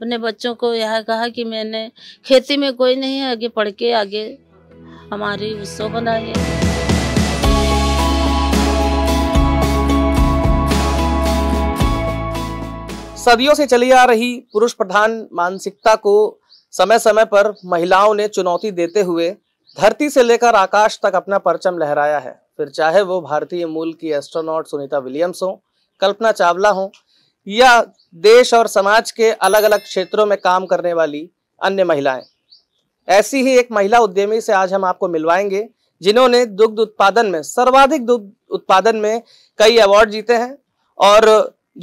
अपने बच्चों को यह कहा कि मैंने खेती में कोई नहीं आगे पढ़ के आगे हमारी उत्सव बनाई सदियों से चली आ रही पुरुष प्रधान मानसिकता को समय समय पर महिलाओं ने चुनौती देते हुए धरती से लेकर आकाश तक अपना परचम लहराया है फिर चाहे वो भारतीय मूल की एस्ट्रोनॉट सुनीता विलियम्स हो कल्पना चावला हों या देश और समाज के अलग अलग क्षेत्रों में काम करने वाली अन्य महिलाएं ऐसी ही एक महिला उद्यमी से आज हम आपको मिलवाएंगे जिन्होंने दुग्ध उत्पादन में सर्वाधिक दुग्ध उत्पादन में कई अवार्ड जीते हैं और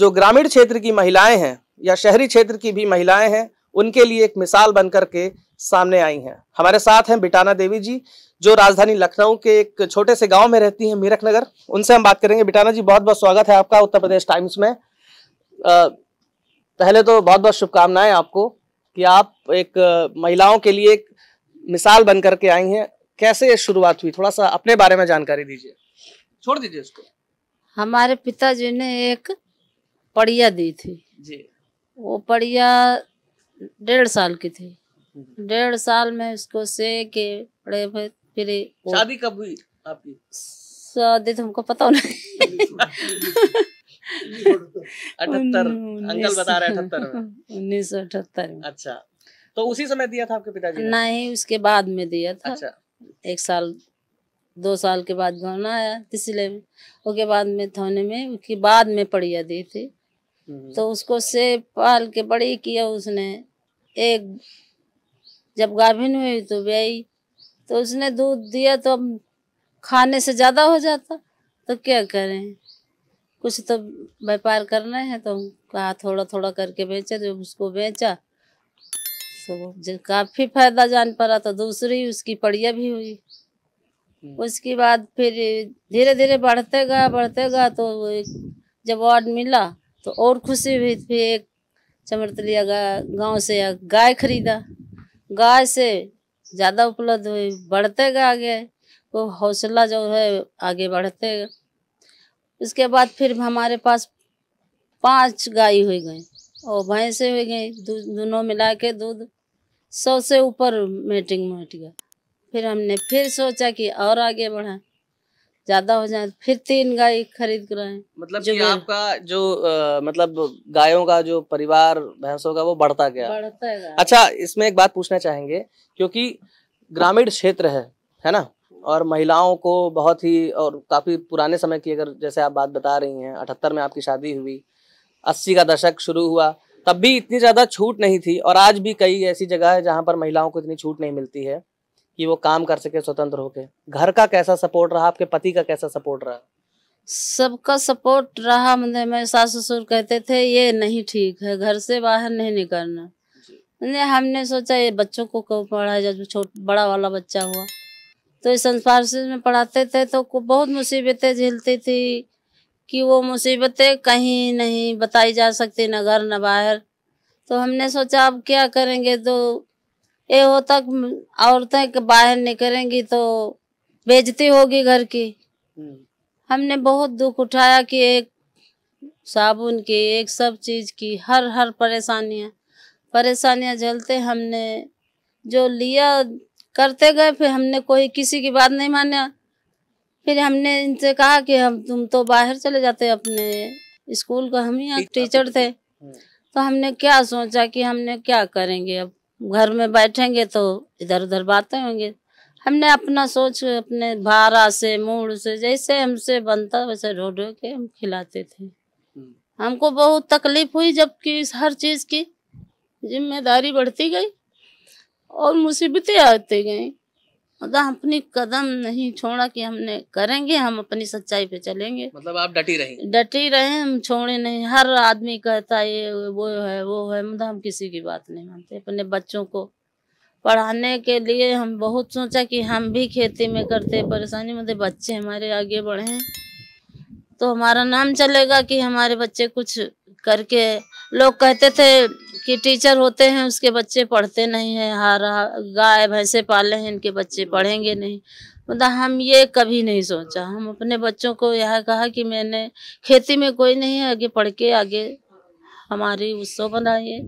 जो ग्रामीण क्षेत्र की महिलाएं हैं या शहरी क्षेत्र की भी महिलाएं हैं उनके लिए एक मिसाल बनकर के सामने आई हैं हमारे साथ हैं बिटाना देवी जी जो राजधानी लखनऊ के एक छोटे से गांव में रहती हैं मीरख नगर उनसे हम बात करेंगे बिटाना जी बहुत बहुत स्वागत है आपका उत्तर प्रदेश टाइम्स में पहले तो बहुत बहुत शुभकामनाएं आपको कि आप एक महिलाओं के लिए एक मिसाल बन करके आई हैं कैसे शुरुआत हुई थोड़ा सा अपने बारे में जानकारी दीजिए छोड़ दीजिए उसको हमारे पिताजी ने एक पड़िया दी थी जी वो पड़िया डेढ़ साल की थी हम्म। डेढ़ साल में उसको से के पड़े फिर शादी कब हुई आपकी शादी तो हमको पता नहीं अठहत्तर अंकल बता रहे अठहत्तर उन्नीस सौ अठहत्तर अच्छा तो उसी समय दिया था आपके पिताजी नहीं उसके बाद में दिया था अच्छा एक साल दो साल के बाद गाना आया तिसले में उसके बाद में थोने में उसके बाद में पड़िया दी थी हम्म। तो उसको से पाल के बड़ी किया उसने एक जब गाभिन हुई तो ब्याई तो उसने दूध दिया तो अब खाने से ज़्यादा हो जाता तो क्या करें कुछ तो व्यापार करना है तो कहा थोड़ा थोड़ा करके बेचे जब उसको बेचा तो जब काफ़ी फायदा जान पड़ा तो दूसरी उसकी पड़िया भी हुई हम्म। उसके बाद फिर धीरे धीरे बढ़ते गए बढ़ते गए तो जब वार्ड मिला तो और खुशी हुई फिर एक लिया गांव से गाय खरीदा गाय से ज़्यादा उपलब्ध हुई बढ़ते गए आगे वो तो हौसला जो है आगे बढ़ते गा। उसके बाद फिर हमारे पास पांच गाय हो गई और भैंसे हो गई दोनों मिला के दूध सौ से ऊपर मीटिंग मट गया फिर हमने फिर सोचा कि और आगे बढ़ा ज्यादा हो जाए तो फिर तीन गाय खरीद कर रहे मतलब जो कि आपका जो आ, मतलब गायों का जो परिवार भैंसों का वो बढ़ता गया बढ़ता गया अच्छा इसमें एक बात पूछना चाहेंगे क्योंकि ग्रामीण क्षेत्र है है ना और महिलाओं को बहुत ही और काफ़ी पुराने समय की अगर जैसे आप बात बता रही हैं अठहत्तर में आपकी शादी हुई अस्सी का दशक शुरू हुआ तब भी इतनी ज़्यादा छूट नहीं थी और आज भी कई ऐसी जगह है जहाँ पर महिलाओं को इतनी छूट नहीं मिलती है कि वो काम कर सके स्वतंत्र होके घर का कैसा सपोर्ट रहा आपके पति का कैसा सपोर्ट रहा सबका सपोर्ट रहा मतलब मेरे सास ससुर कहते थे ये नहीं ठीक है घर से बाहर नहीं निकलना हमने सोचा ये बच्चों को क्यों पढ़ाया जब छोट बड़ा वाला बच्चा हुआ तो इस फ्रांसिस में पढ़ाते थे तो बहुत मुसीबतें झेलती थी कि वो मुसीबतें कहीं नहीं बताई जा सकती न घर न बाहर तो हमने सोचा अब क्या करेंगे तो ये हो तक औरतें बाहर निकलेंगी तो बेजती होगी घर की हम्म। हमने बहुत दुख उठाया कि एक साबुन की एक सब चीज़ की हर हर परेशानियाँ परेशानियाँ झेलते हमने जो लिया करते गए फिर हमने कोई किसी की बात नहीं माना फिर हमने इनसे कहा कि हम तुम तो बाहर चले जाते अपने स्कूल का हम ही टीचर थे हम्म। तो हमने क्या सोचा कि हमने क्या करेंगे अब घर में बैठेंगे तो इधर उधर बातें होंगे हमने अपना सोच अपने भारा से मूड से जैसे हमसे बनता वैसे ढो ढो के हम खिलाते थे हम्म। हमको बहुत तकलीफ हुई जबकि हर चीज़ की जिम्मेदारी बढ़ती गई और मुसीबतें आते गई मतलब हम अपनी कदम नहीं छोड़ा कि हमने करेंगे हम अपनी सच्चाई पे चलेंगे मतलब आप डटी रहे डटी रहे हम छोड़े नहीं हर आदमी कहता ये वो है वो है मतलब हम किसी की बात नहीं मानते अपने बच्चों को पढ़ाने के लिए हम बहुत सोचा कि हम भी खेती में करते परेशानी मतलब बच्चे हमारे आगे बढ़े तो हमारा नाम चलेगा कि हमारे बच्चे कुछ करके लोग कहते थे कि टीचर होते हैं उसके बच्चे पढ़ते नहीं हैं हार गाय भैंसे पाले हैं इनके बच्चे पढ़ेंगे नहीं मतलब हम ये कभी नहीं सोचा हम अपने बच्चों को यह कहा कि मैंने खेती में कोई नहीं है आगे पढ़ के आगे हमारी उत्सव बनाइए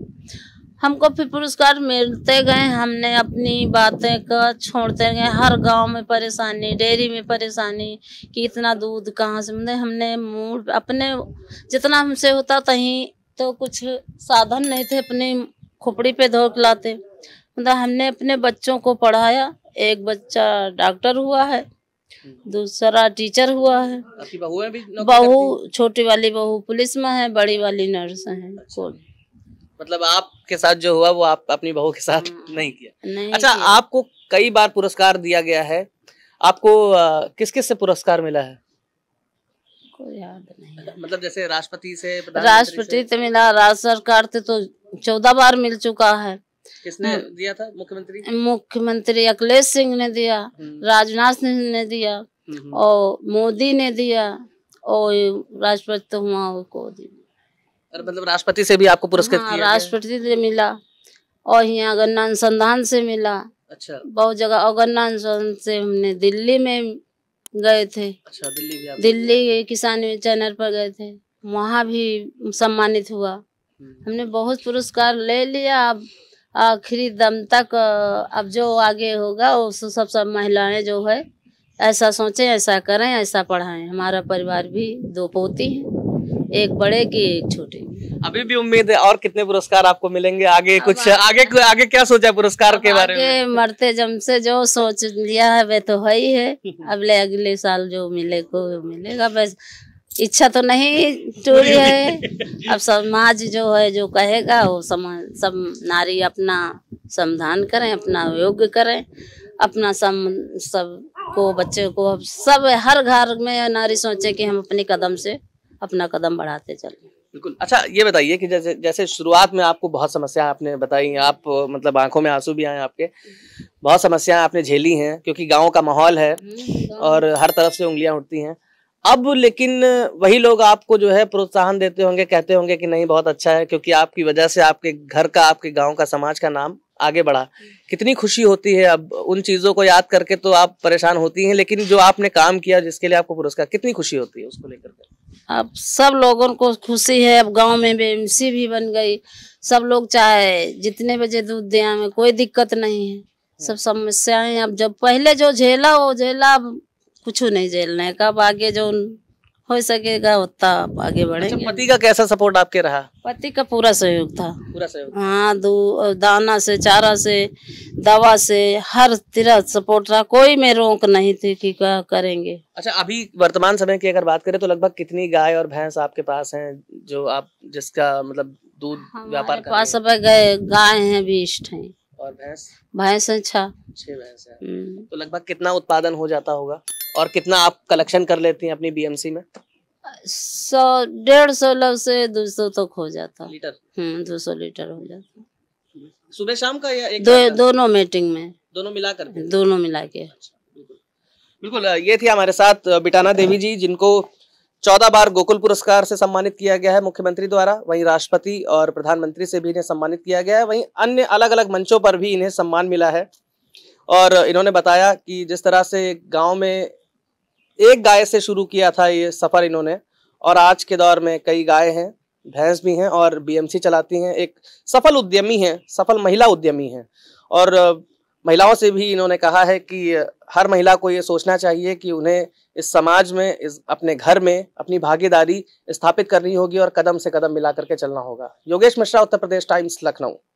हमको फिर पुरस्कार मिलते गए हमने अपनी बातें का छोड़ते गए हर गांव में परेशानी डेयरी में परेशानी कि इतना दूध कहाँ से मतलब हमने मूड अपने जितना हमसे होता तहीं तो कुछ साधन नहीं थे अपने खोपड़ी पे धो लाते मतलब हमने अपने बच्चों को पढ़ाया एक बच्चा डॉक्टर हुआ है दूसरा टीचर हुआ है बहू छोटी वाली बहू पुलिस में है बड़ी वाली नर्स है अच्छा। मतलब आपके साथ जो हुआ वो आप अपनी बहू के साथ हम्म। नहीं किया नहीं अच्छा किया। आपको कई बार पुरस्कार दिया गया है आपको किस किस से पुरस्कार मिला है को याद नहीं मतलब जैसे राष्ट्रपति से राष्ट्रपति से मिला राज्य सरकार से तो चौदह बार मिल चुका है किसने दिया था मुख्यमंत्री मुख्यमंत्री अखिलेश सिंह ने दिया हम्म। राजनाथ सिंह ने दिया और मोदी ने दिया और राष्ट्रपति तो हुआ को मतलब राष्ट्रपति से भी आपको पुरस्कृत हाँ, राष्ट्रपति से मिला और यहाँ गन्ना अनुसंधान से मिला अच्छा बहुत जगह और गन्ना अनुसंधान से हमने दिल्ली में गए थे अच्छा, दिल्ली भी किसान चैनल पर गए थे वहाँ भी सम्मानित हुआ हम्म। हमने बहुत पुरस्कार ले लिया अब आखिरी दम तक अब जो आगे होगा उस सब सब महिलाएं जो है ऐसा सोचें ऐसा करें ऐसा पढ़ाएं हमारा परिवार भी दो पोती है एक बड़े की एक छोटे अभी भी उम्मीद है और कितने पुरस्कार आपको मिलेंगे आगे कुछ आगे आगे क्या सोचा पुरस्कार के बारे में मरते जम से जो सोच लिया है वे तो है ही है अगले अगले साल जो मिले को मिलेगा बस इच्छा तो नहीं टूरी है अब समाज जो है जो कहेगा वो समाज सब नारी अपना समाधान करें अपना योग्य करें अपना सम सब को बच्चे को सब हर घर में नारी सोचे कि हम अपने कदम से अपना कदम बढ़ाते चलें बिल्कुल अच्छा ये बताइए कि जैसे जैसे शुरुआत में आपको बहुत समस्या आपने बताई आप मतलब आंखों में आंसू भी आए आपके बहुत समस्याएं आपने झेली हैं क्योंकि गाँव का माहौल है हम्म, और हर तरफ से उंगलियां उठती हैं अब लेकिन वही लोग आपको जो है प्रोत्साहन देते होंगे कहते होंगे कि नहीं बहुत अच्छा है क्योंकि आपकी वजह से आपके घर का आपके गाँव का समाज का नाम आगे बढ़ा हम्म। कितनी खुशी होती है अब उन चीज़ों को याद करके तो आप परेशान होती हैं लेकिन जो आपने काम किया जिसके लिए आपको पुरस्कार कितनी खुशी होती है उसको लेकर अब सब लोगों को खुशी है अब गांव में बेमसी भी बन गई सब लोग चाहे जितने बजे दूध दें हमें कोई दिक्कत नहीं है हम्म। सब समस्याएं अब जब पहले जो झेला वो झेला अब कुछ नहीं झेलने का अब आगे जो हो सकेगा उतना आगे बढ़े अच्छा, पति का कैसा सपोर्ट आपके रहा पति का पूरा सहयोग था पूरा सहयोग हाँ दाना से चारा से दवा से हर तरह सपोर्ट रहा कोई में रोक नहीं थी कि क्या करेंगे अच्छा अभी वर्तमान समय की अगर बात करें तो लगभग कितनी गाय और भैंस आपके पास हैं जो आप जिसका मतलब दूध व्यापार पास अब गए गाय हैं बीस्ट है और भैंस भैंस अच्छा छह भैंस है हम्म। तो लगभग कितना उत्पादन हो जाता होगा और कितना आप कलेक्शन कर लेती हैं अपनी बीएमसी में सौ डेढ़ सौ लव से दो सौ तक तो हो जाता लीटर हम्म दो सौ लीटर हो जाता सुबह शाम का या एक दो, दोनों मीटिंग में दोनों मिलाकर दोनों मिला के अच्छा, बिल्कुल ये थी हमारे साथ बिटाना देवी जी जिनको चौदह बार गोकुल पुरस्कार से सम्मानित किया गया है मुख्यमंत्री द्वारा वहीं राष्ट्रपति और प्रधानमंत्री से भी इन्हें सम्मानित किया गया है वहीं अन्य अलग अलग मंचों पर भी इन्हें सम्मान मिला है और इन्होंने बताया कि जिस तरह से गांव में एक गाय से शुरू किया था ये सफ़र इन्होंने और आज के दौर में कई गाय हैं भैंस भी हैं और बीएमसी चलाती हैं एक सफल उद्यमी हैं सफल महिला उद्यमी हैं और महिलाओं से भी इन्होंने कहा है कि हर महिला को ये सोचना चाहिए कि उन्हें इस समाज में इस अपने घर में अपनी भागीदारी स्थापित करनी होगी और कदम से कदम मिला करके चलना होगा योगेश मिश्रा उत्तर प्रदेश टाइम्स लखनऊ